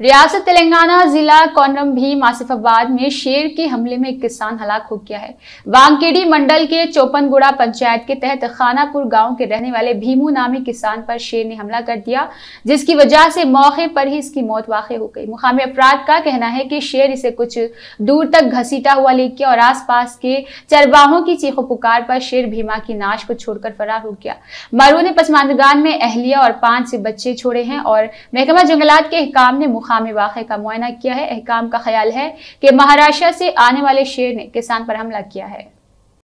रियासत तेलंगाना जिला कौनम भीम आसिफाबाद में शेर के हमले में एक किसान हलाक हो गया है वांगकेडी मंडल के चौपनगुड़ा पंचायत के तहत खानापुर गांव के रहने वाले भीमू नामी किसान पर शेर ने हमला कर दिया जिसकी वजह से मौके पर ही इसकी मौत वाक़ हो गई मुकामी अपराध का कहना है कि शेर इसे कुछ दूर तक घसीटा हुआ ले गया और आस के चरवाहों की चीखो पुकार पर शेर भीमा की नाश को छोड़कर फरार हो गया मरू ने पसमानदगान में अहलिया और पांच से बच्चे छोड़े हैं और महकमा जंगलात के हकाम ने मुकामी वाक़े का मुआयना किया है अहकाम का ख्याल है कि महाराष्ट्र से आने वाले शेर ने किसान पर हमला किया है